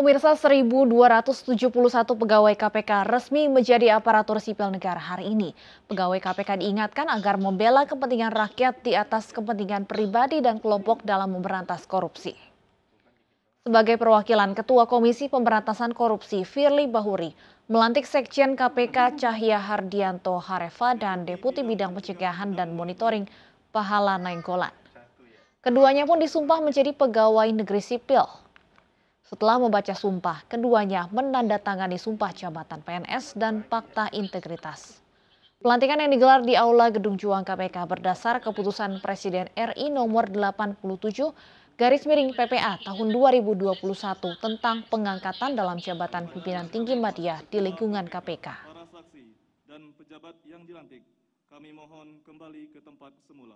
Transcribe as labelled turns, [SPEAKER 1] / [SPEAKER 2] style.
[SPEAKER 1] Pemirsa 1.271 pegawai KPK resmi menjadi aparatur sipil negara hari ini. Pegawai KPK diingatkan agar membela kepentingan rakyat di atas kepentingan pribadi dan kelompok dalam memberantas korupsi. Sebagai perwakilan Ketua Komisi Pemberantasan Korupsi Firly Bahuri, melantik Sekjen KPK Cahya Hardianto Harefa dan Deputi Bidang Pencegahan dan Monitoring Pahala Nainggolan. Keduanya pun disumpah menjadi pegawai negeri sipil setelah membaca sumpah, keduanya menandatangani sumpah jabatan PNS dan fakta integritas. Pelantikan yang digelar di Aula Gedung Juang KPK berdasar keputusan Presiden RI nomor 87 garis miring PPA tahun 2021 tentang pengangkatan dalam jabatan pimpinan tinggi media di lingkungan KPK. Para
[SPEAKER 2] saksi dan pejabat yang dilantik, kami mohon kembali ke tempat semula.